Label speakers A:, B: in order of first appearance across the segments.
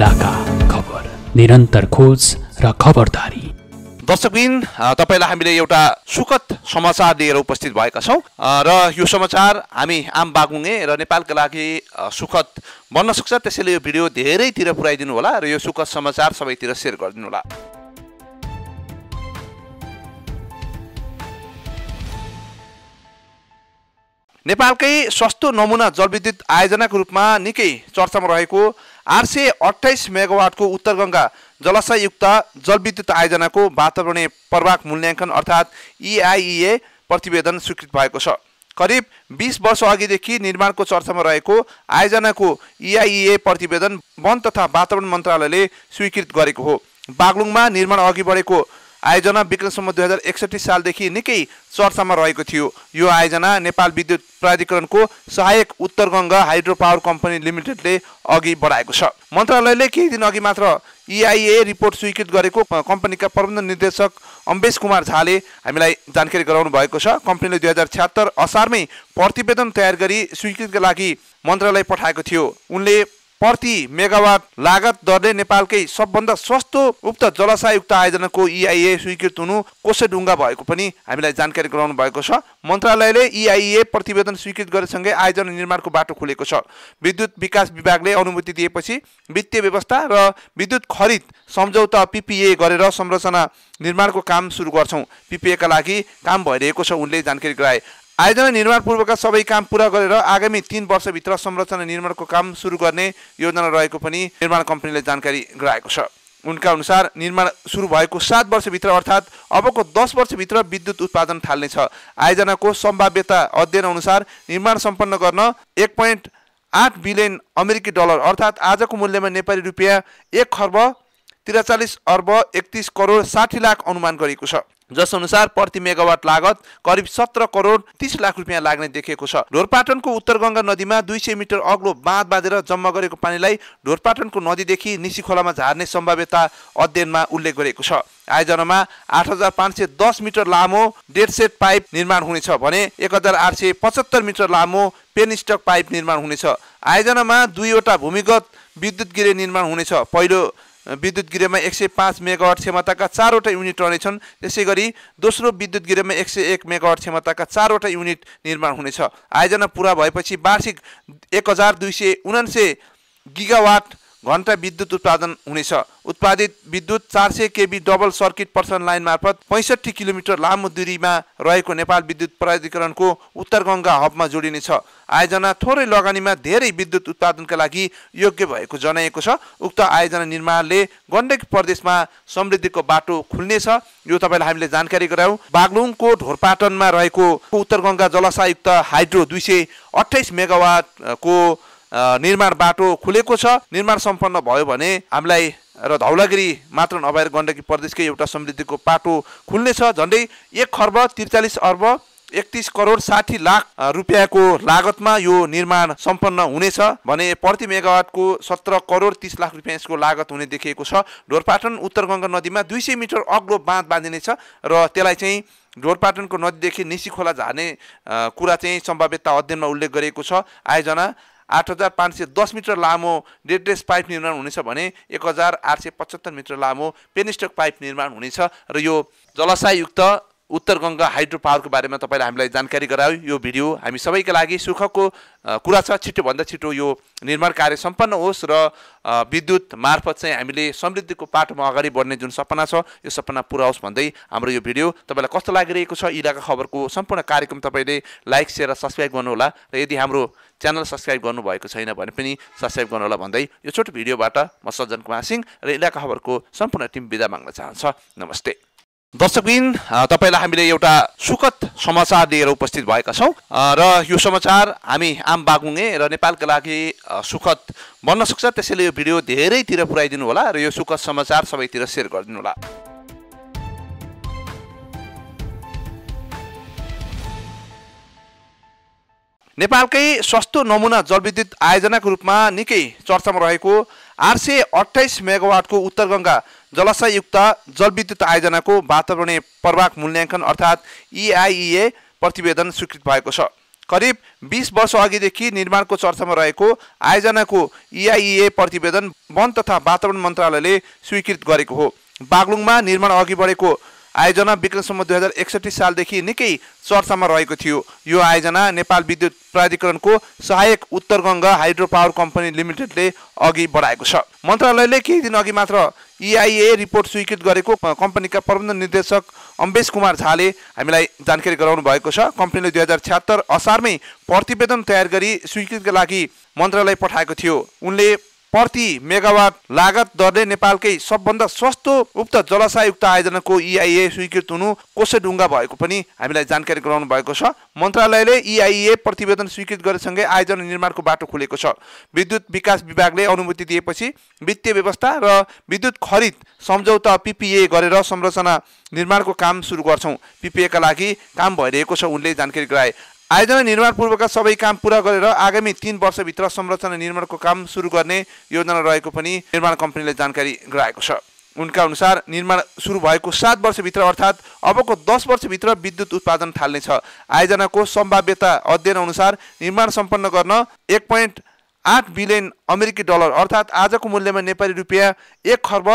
A: इलाका खबर निरन्तर खोज र खबरदारी दर्शकबिन तपाईँलाई हामीले एउटा सुखद समाचार लिएर उपस्थित भएका छौँ र यो समाचार हामी आम बागुङे र नेपालका लागि सुखद बन्न सक्छ त्यसैले यो भिडियो धेरैतिर पुऱ्याइदिनु होला र यो सुखद समाचार सबैतिर सेयर गरिदिनु होला नेपालकै सस्तो नमुना जलविद्युत आयोजनाको रूपमा निकै चर्चामा रहेको आठ सय अठाइस मेगावाटको उत्तरगङ्गा जलाशययुक्त जलविद्युत आयोजनाको वातावरणीय प्रभाव मूल्याङ्कन अर्थात् इआइए e e प्रतिवेदन स्वीकृत भएको छ करिब बिस वर्ष अघिदेखि निर्माणको चर्चामा रहेको आयोजनाको इआइए e प्रतिवेदन वन तथा वातावरण मन्त्रालयले स्वीकृत गरेको हो बागलुङमा निर्माण अघि बढेको आयोजना विक्रमसम्म दुई हजार एकसठी सालदेखि निकै चर्चामा रहेको थियो यो आयोजना नेपाल विद्युत प्राधिकरणको सहायक Uttar Ganga hydro power company लिमिटेडले अघि बढाएको छ मन्त्रालयले केही दिन अघि मात्र इआइए e रिपोर्ट स्वीकृत गरेको कम्पनीका प्रबन्ध निर्देशक अम्बेश कुमार झाले हामीलाई जानकारी गराउनु भएको छ कम्पनीले दुई हजार छ्यात्तर असारमै प्रतिवेदन तयार गरी स्वीकृतिका लागि मन्त्रालय पठाएको थियो उनले प्रति मेगावाट लागत दरले नेपालकै सबभन्दा सस्तो उक्त जलाशयुक्त आयोजनाको इआइए e स्वीकृत हुनु कोसेढुङ्गा भएको पनि हामीलाई जानकारी गराउनु भएको छ मन्त्रालयले इआइए e प्रतिवेदन स्वीकृत गरेसँगै आयोजना निर्माणको बाटो खुलेको छ विद्युत विकास विभागले अनुमति दिएपछि वित्तीय व्यवस्था र विद्युत खरिद सम्झौता पिपिए गरेर संरचना निर्माणको काम सुरु गर्छौँ पिपिएका लागि काम भइरहेको छ उनले जानकारी गराए आयोजना निर्माण पूर्वका सबै काम पुरा गरेर आगामी तिन वर्षभित्र संरचना निर्माणको काम सुरु गर्ने योजना रहेको पनि निर्माण कम्पनीले जानकारी गराएको छ उनका अनुसार निर्माण सुरु भएको सात वर्षभित्र अर्थात् अबको दस वर्षभित्र विद्युत उत्पादन थाल्नेछ आयोजनाको सम्भाव्यता अध्ययन अनुसार निर्माण सम्पन्न गर्न एक पोइन्ट आठ बिलियन अमेरिकी डलर अर्थात् आजको मूल्यमा नेपाली रुपियाँ एक खर्ब त्रिचालिस अर्ब एकतिस करोड साठी लाख अनुमान गरिएको छ जसअनुसार प्रति मेगावाट लागत करिब सत्र करोड तिस लाख रुपियाँ लाग्ने देखिएको छ ढोरपाटनको उत्तर गङ्गा नदीमा दुई सय मिटर अग्लो बाँध बाँधेर जम्मा गरेको पानीलाई ढोरपाटनको नदीदेखि निसी खोलामा झार्ने सम्भाव्यता अध्ययनमा उल्लेख गरेको छ आयोजनामा आठ हजार पाँच सय दस मिटर लामो डेढ सेट पाइप निर्माण हुनेछ भने एक हजार आठ सय पचहत्तर मिटर लामो पेनस्टक पाइप निर्माण हुनेछ आयोजनामा दुईवटा भूमिगत विद्युत गृह निर्माण हुनेछ पहिलो विद्युत गृहमा एक सय पाँच मेगावट क्षमताका चारवटा युनिट रहनेछन् त्यसै गरी दोस्रो विद्युत गृहमा एक सय एक मेगावट क्षमताका चारवटा युनिट निर्माण हुनेछ आयोजना पुरा भएपछि वार्षिक एक हजार दुई सय उनान्से गिगावाट घन्टा विद्युत उत्पादन हुनेछ उत्पादित विद्युत चार सय केबी डबल सर्किट पर्सन लाइन मार्फत पैँसठी किलोमिटर लामो दूरीमा रहेको नेपाल विद्युत प्राधिकरणको उत्तर गङ्गा हबमा जोडिनेछ आयोजना थोरै लगानीमा धेरै विद्युत उत्पादनका लागि योग्य भएको जनाएको छ उक्त आयोजना निर्माणले गण्डकी प्रदेशमा समृद्धिको बाटो खुल्नेछ यो तपाईँलाई हामीले जानकारी गरायौँ बागलुङको ढोरपाटनमा रहेको उत्तर गङ्गा जलाशयुक्त हाइड्रो दुई सय अठाइस मेगावाटको निर्माण बाटो खुलेको छ निर्माण सम्पन्न भयो भने हामीलाई र धौलागिरी मात्र नभएर गण्डकी प्रदेशकै एउटा समृद्धिको पाटो खुल्नेछ झन्डै एक खर्ब त्रिचालिस अर्ब एकतिस करोड साठी लाख रुपियाँको लागतमा यो निर्माण सम्पन्न हुनेछ भने प्रति मेगावाटको सत्र करोड तिस लाख रुपियाँ यसको लागत हुने देखिएको छ ढोरपाटन उत्तर गङ्गा नदीमा दुई सय मिटर अग्लो बाँध बाँधिनेछ र त्यसलाई चाहिँ ढोरपाटनको नदीदेखि निसी खोला झार्ने कुरा चाहिँ सम्भाव्यता अध्ययनमा उल्लेख गरिएको छ आयोजना आठ हजार पाँच सय दस मिटर लामो डेडलेस पाइप निर्माण हुनेछ भने एक हजार आठ सय पचहत्तर मिटर लामो पेनिस्टक पाइप निर्माण हुनेछ र यो जलाशयुक्त उत्तर गङ्गा हाइड्रो पावरको बारेमा तपाईँले हामीलाई जानकारी गरायो यो भिडियो हामी सबैका लागि सुखको कुरा छ छिटोभन्दा छिटो यो निर्माण कार्य सम्पन्न होस् र विद्युत मार्फत चाहिँ हामीले समृद्धिको पाटोमा अगाडि बढ्ने जुन सपना छ यो सपना पुरा होस् भन्दै हाम्रो यो भिडियो तपाईँलाई कस्तो लागिरहेको छ इलाका खबरको सम्पूर्ण कार्यक्रम तपाईँले लाइक सेयर र सब्सक्राइब गर्नुहोला र यदि हाम्रो च्यानल सब्सक्राइब गर्नुभएको छैन भने पनि सब्सक्राइब गर्नुहोला भन्दै यो छोटो भिडियोबाट म सज्जन कुमार सिंह र इलाका खबरको सम्पूर्ण टिम विदा माग्न चाहन्छ नमस्ते दर्शकबिन तपाईँलाई हामीले एउटा सुखद समाचार लिएर उपस्थित भएका छौँ र यो समाचार हामी आम बागुङे र नेपालका लागि सुखद बन्न सक्छ त्यसैले यो भिडियो धेरैतिर पुऱ्याइदिनु होला र यो सुखद समाचार सबैतिर सेयर गरिदिनु होला नेपालकै सस्तो नमुना जलविद्युत आयोजनाको रूपमा निकै चर्चामा रहेको आठ सय अठाइस मेगावाटको उत्तरगङ्गा जलाशययुक्त जलविद्युत आयोजनाको वातावरणीय प्रभाव मूल्याङ्कन अर्थात् इआइइए e e प्रतिवेदन स्वीकृत भएको छ करिब बिस वर्ष अघिदेखि निर्माणको चर्चामा रहेको आयोजनाको इआइइए e प्रतिवेदन वन तथा वातावरण मन्त्रालयले स्वीकृत गरेको हो बागलुङमा निर्माण अघि बढेको आयोजना विक्रमसम्म दुई हजार एकसट्ठी सालदेखि निकै चर्चामा रहेको थियो यो आयोजना नेपाल विद्युत प्राधिकरणको सहायक Uttar Ganga hydro power company लिमिटेडले अघि बढाएको छ मन्त्रालयले केही दिन अघि मात्र इआइए e रिपोर्ट स्वीकृत गरेको कम्पनीका प्रबन्ध निर्देशक अम्बेश कुमार झाले हामीलाई जानकारी गराउनु भएको छ कम्पनीले दुई हजार छ्यात्तर असारमै प्रतिवेदन तयार गरी स्वीकृतिका लागि मन्त्रालय पठाएको थियो उनले प्रति मेगावाट लागत दरले नेपालकै सबभन्दा सस्तो उक्त जलाशयुक्त आयोजनाको इआइए e स्वीकृत हुनु ढुङ्गा भएको पनि हामीलाई जानकारी गराउनु भएको छ मन्त्रालयले इआइए e प्रतिवेदन स्वीकृत गरेसँगै आयोजना निर्माणको बाटो खुलेको छ विद्युत विकास विभागले अनुमति दिएपछि वित्तीय व्यवस्था र विद्युत खरिद सम्झौता पिपिए गरेर संरचना निर्माणको काम सुरु गर्छौँ पिपिएका लागि काम भइरहेको छ उनले जानकारी गराए आयोजना निर्माण पूर्वका सबै काम पुरा गरेर आगामी तिन वर्षभित्र संरचना निर्माणको काम सुरु गर्ने योजना रहेको पनि निर्माण कम्पनीले जानकारी गराएको छ उनका अनुसार निर्माण सुरु भएको सात वर्षभित्र अर्थात् अबको दस वर्षभित्र विद्युत उत्पादन थाल्नेछ आयोजनाको सम्भाव्यता अध्ययन अनुसार निर्माण सम्पन्न गर्न एक पोइन्ट आठ बिलियन अमेरिकी डलर अर्थात् आजको मूल्यमा नेपाली रुपियाँ एक खर्ब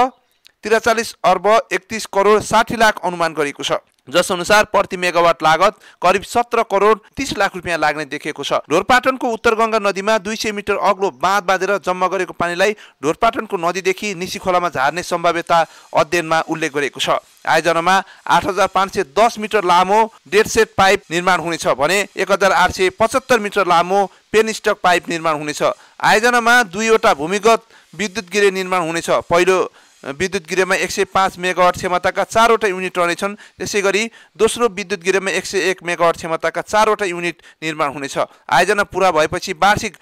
A: त्रिचालिस अर्ब एकतिस करोड साठी लाख अनुमान गरिएको छ जसअनुसार प्रति मेगावाट लागत करिब सत्र करोड तिस लाख रुपियाँ लाग्ने देखिएको छ ढोरपाटनको उत्तर गङ्गा नदीमा दुई सय मिटर अग्लो बाँध बाँधेर जम्मा गरेको पानीलाई ढोरपाटनको नदीदेखि निसी खोलामा झार्ने सम्भाव्यता अध्ययनमा उल्लेख गरेको छ आयोजनामा आठ हजार पाँच सय दस मिटर लामो डेढ सेट पाइप निर्माण हुनेछ भने एक हजार आठ सय पचहत्तर मिटर लामो पेनस्टक पाइप निर्माण हुनेछ आयोजनामा दुईवटा भूमिगत विद्युत गृह निर्माण हुनेछ पहिलो विद्युत गृहमा एक सय पाँच मेगावाट क्षमताका चारवटा युनिट रहनेछन् त्यसै गरी दोस्रो विद्युत गृहमा एक सय एक मेगावाट क्षमताका चारवटा युनिट निर्माण हुनेछ आयोजना पुरा भएपछि वार्षिक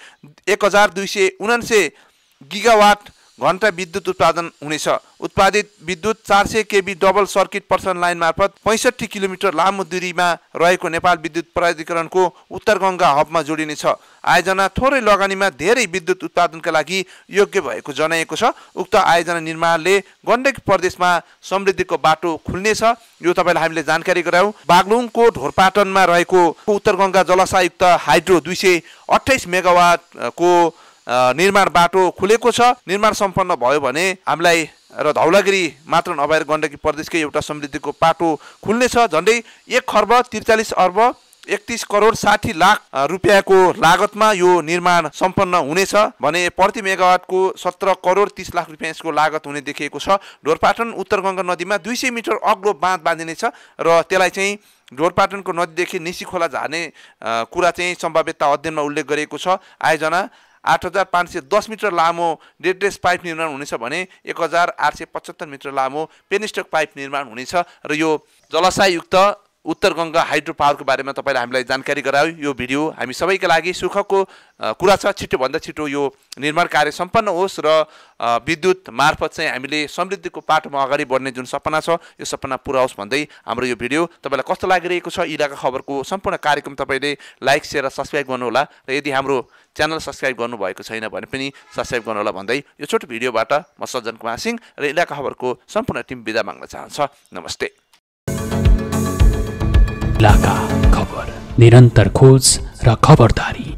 A: एक हजार दुई सय उनान्से गिगावाट घन्टा विद्युत उत्पादन हुनेछ उत्पादित विद्युत चार सय केबी डबल सर्किट पर्सन लाइन मार्फत पैँसठी किलोमिटर लामो दूरीमा रहेको नेपाल विद्युत प्राधिकरणको उत्तर गङ्गा हबमा जोडिनेछ आयोजना थोरै लगानीमा धेरै विद्युत उत्पादनका लागि योग्य भएको जनाएको छ उक्त आयोजना निर्माणले गण्डकी प्रदेशमा समृद्धिको बाटो खुल्नेछ यो तपाईँलाई हामीले जानकारी गरायौँ बागलुङको ढोरपाटनमा रहेको उत्तर गङ्गा जलाशयुक्त हाइड्रो दुई सय अठाइस मेगावाटको निर्माण बाटो खुलेको छ निर्माण सम्पन्न भयो भने हामीलाई र धौलागिरी मात्र नभएर गण्डकी प्रदेशकै एउटा समृद्धिको पाटो खुल्नेछ झन्डै एक खर्ब त्रिचालिस अर्ब एकतिस करोड साठी लाख रुपियाँको लागतमा यो निर्माण सम्पन्न हुनेछ भने प्रति मेगावाटको सत्र करोड तिस लाख रुपियाँ यसको लागत हुने देखिएको छ ढोरपाटन उत्तर गङ्गा नदीमा दुई सय मिटर अग्लो बाँध बाँधिनेछ र त्यसलाई चाहिँ ढोरपाटनको नदीदेखि निसी खोला झार्ने कुरा चाहिँ सम्भाव्यता अध्ययनमा उल्लेख गरिएको छ आयोजना आठ हजार पाँच सय दस मिटर लामो रेडरेस पाइप निर्माण हुनेछ भने एक हजार आठ सय पचहत्तर मिटर लामो पेनिस्टक पाइप निर्माण हुनेछ र यो जलाशययुक्त उत्तर गङ्गा हाइड्रो पावरको बारेमा तपाईँले हामीलाई जानकारी गरायो यो भिडियो हामी सबैका लागि सुखको कुरा छ छिटोभन्दा छिटो यो निर्माण कार्य सम्पन्न होस् र विद्युत मार्फत चाहिँ हामीले समृद्धिको पाटोमा अगाडि बढ्ने जुन सपना छ यो सपना पुरा होस् भन्दै हाम्रो यो भिडियो तपाईँलाई कस्तो लागिरहेको छ इलाका खबरको सम्पूर्ण कार्यक्रम तपाईँले लाइक सेयर र सब्सक्राइब गर्नुहोला र यदि हाम्रो च्यानल सब्सक्राइब गर्नुभएको छैन भने पनि सब्सक्राइब गर्नुहोला भन्दै यो छोटो भिडियोबाट म सज्जन कुमार सिंह र इलाका खबरको सम्पूर्ण टिम विदा माग्न चाहन्छ नमस्ते इलाका खबर निरन्तर खोज र खबरदारी